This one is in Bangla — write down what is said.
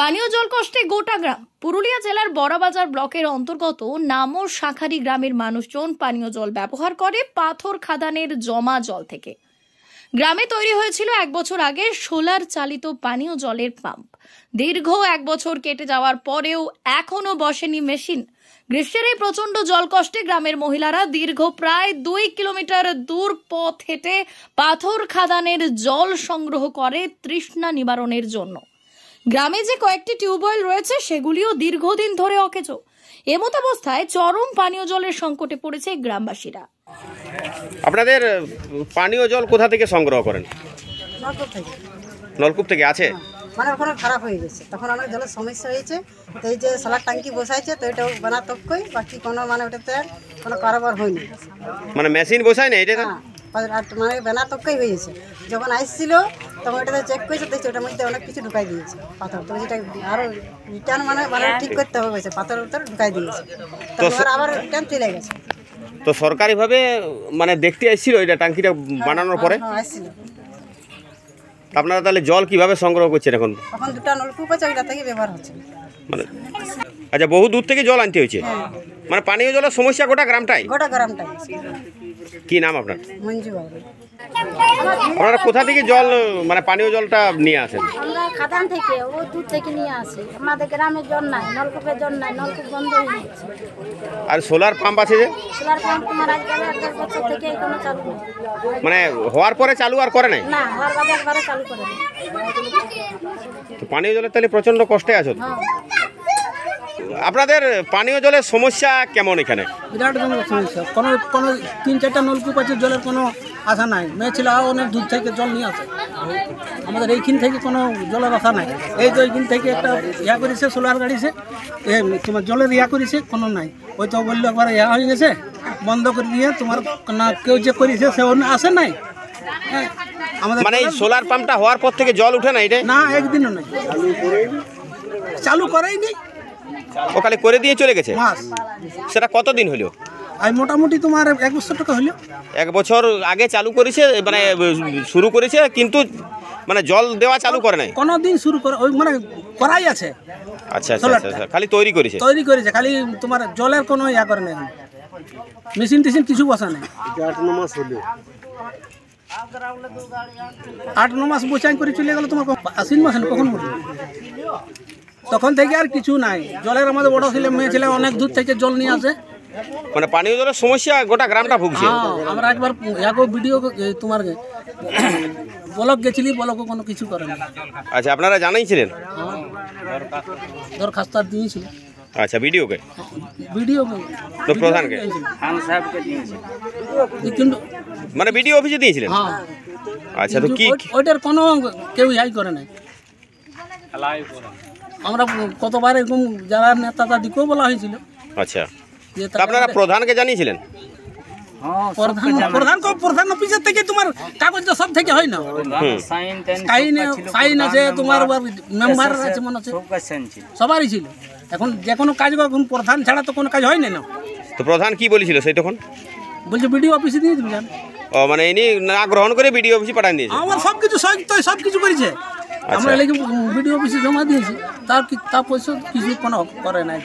পানীয় জল কষ্টে গোটা গ্রাম পুরুলিয়া জেলার বড়াবাজার ব্লকের অন্তর্গত নামর শাখারি গ্রামের মানুষজন পানীয় জল ব্যবহার করে পাথর খাদানের জমা জল থেকে গ্রামে তৈরি হয়েছিল এক বছর আগে সোলার চালিত পানীয় জলের পাম্প দীর্ঘ এক বছর কেটে যাওয়ার পরেও এখনও বসেনি মেশিন গ্রীষ্মের এই জল কষ্টে গ্রামের মহিলারা দীর্ঘ প্রায় দুই কিলোমিটার দূর পথ হেঁটে পাথর খাদানের জল সংগ্রহ করে তৃষ্ণা নিবারণের জন্য গ্রামে যে কয়েকটি টিউবওয়েল রয়েছে সেগুলিও দীর্ঘদিন ধরে অকেচ এমত অবস্থায় চরম পানীয় জলের সংকটে পড়েছে গ্রামবাসীরা আপনাদের পানীয় জল কোথা থেকে সংগ্রহ করেন নলকূপ থেকে আছে হ্যাঁ, মানে ওখানে খারাপ হয়ে গেছে তখন অনেক জলের সমস্যা হয়েছে তো এই যে সোলার ট্যাঙ্কি বসাইছে তো এটা বানাতক্ষই বাকি কোনো মানে ওটাতে কোনো কারবার হয়নি মানে মেশিন বসায় না এটা হ্যাঁ, মানে ব্যানার হয়ে গেছে যখন আসছিল তখন ওটাতে চেক করেছে দেখছি ওটার মধ্যে অনেক কিছু ঢুকাই দিয়েছে পাথর তো যেটা আরও রিটার্ন মানে মানে ঠিক হ্যাঁ। করতে হবে গেছে পাথর উত্তর ঢুকাই দিয়েছে তারপর আবার রিটার্ন চলে গেছে তো সরকারিভাবে মানে দেখতে আসছিল এটা ট্যাঙ্কিটা হ্যাঁ, বানানোর পরে হ্যাঁ, আসছিল আপনারা তাহলে জল কিভাবে সংগ্রহ করছেন এখন এখন দুটা নলকূপ আছে ওইটা থেকে ব্যবহার হচ্ছে মানে আচ্ছা বহু দূর থেকে জল আনতে হয়েছে মানে পানীয় জলের সমস্যা গোটা গ্রামটাই গোটা গ্রামটাই কি নাম আপনার মঞ্জু বাবু আপনারা কোথা থেকে জল মানে পানীয় জলটা নিয়ে আসেন আমরা খাদান থেকে ও দূর থেকে নিয়ে আসি আমাদের গ্রামে জল নাই নলকূপের জল নাই নলকূপ বন্ধ হয়ে গেছে আর সোলার পাম্প আছে যে সোলার পাম্প তোমার আজকাল এক বছর থেকে কোনো চালু নেই মানে হওয়ার পরে চালু আর করে নাই না হওয়ার পরে চালু করে না তো পানীয় জলের তাহলে প্রচন্ড কষ্টে আছো হ্যাঁ আপনাদের পানীয় জলের সমস্যা কেমন এখানে বিরাট সমস্যা কোনো কোনো তিন চারটা নলকূপ আছে জলের কোনো আশা নাই মেয়ে ছিল অনেক দূর থেকে জল নিয়ে আসে আমাদের এইখান থেকে কোনো জলের আশা নাই এই তো এইখান থেকে একটা ইয়া করেছে সোলার গাড়িছে তোমার জলের ইয়া করেছে কোনো নাই ওই তো বললো একবার ইয়া হয়ে গেছে বন্ধ করে দিয়ে তোমার না কেউ যে করেছে সে অন্য আসে নাই হ্যাঁ আমাদের মানে এই সোলার পাম্পটা হওয়ার পর থেকে জল উঠে না এটা না একদিনও নাই চালু করেই নেই ও কালে করে দিয়ে চলে গেছে মাস সেটা কতদিন হলো আর মোটামুটি তোমার এক বছর টাকা হলো এক বছর আগে চালু করেছে মানে শুরু করেছে কিন্তু মানে জল দেওয়া চালু করে নাই কোনো দিন শুরু করে ওই মানে করাই আছে আচ্ছা আচ্ছা, আচ্ছা খালি তৈরি করেছে তৈরি করেছে খালি তোমার জলের কোনো ইয়া করে নাই মেশিন টেশিন কিছু বসা নেই আট ন মাস হলো আট ন মাস বোচাই করে চলে গেল তোমার আশ্বিন মাস কখন মরলো তখন থেকে আর কিছু নাই জলের আমাদের বড় ছেলে মেয়ে ছেলে অনেক দূর থেকে জল নিয়ে আসে মানে পানীয় জলের সমস্যা গোটা গ্রামটা ভুগছে হ্যাঁ, আমরা একবার ইয়াকে ভিডিও তোমার ব্লক গেছিলি ব্লকও কোনো কিছু করে না আচ্ছা আপনারা জানাইছিলেন হ্যাঁ, দরখাস্ত দিয়েছিল আচ্ছা ভিডিওকে ভিডিও তো প্রধানকে কিন্তু মানে ভিডিও অফিসে দিয়েছিলেন হ্যাঁ। আচ্ছা তো কি ওইটার কোনো কেউ ইয়াই করে নাই আমরা কতবার এরকম যারা নেতা তাদেরকেও বলা হয়েছিল আচ্ছা আপনারা প্রধানকে জানিয়েছিলেন হ্যাঁ, প্রধান প্রধান প্রধান অফিসের থেকে তোমার কাগজটা সব থেকে হয় না সাইন তোমার মেম্বার সবারই ছিল এখন যে কোনো কাজ এখন প্রধান ছাড়া তো কোনো কাজ হয় না তো প্রধান কি বলেছিল সেই তখন বলছে বিডিও অফিসে দিয়ে ও মানে ইনি না গ্রহণ করে বিডিও অফিসে পাঠান দিয়েছে আমার সব কিছু সব কিছু করেছে আমরা আচ্ছা। লেগে বিডিও অফিসে জমা দিয়েছি তার তা পয়সা কিছু কোনো করে নাই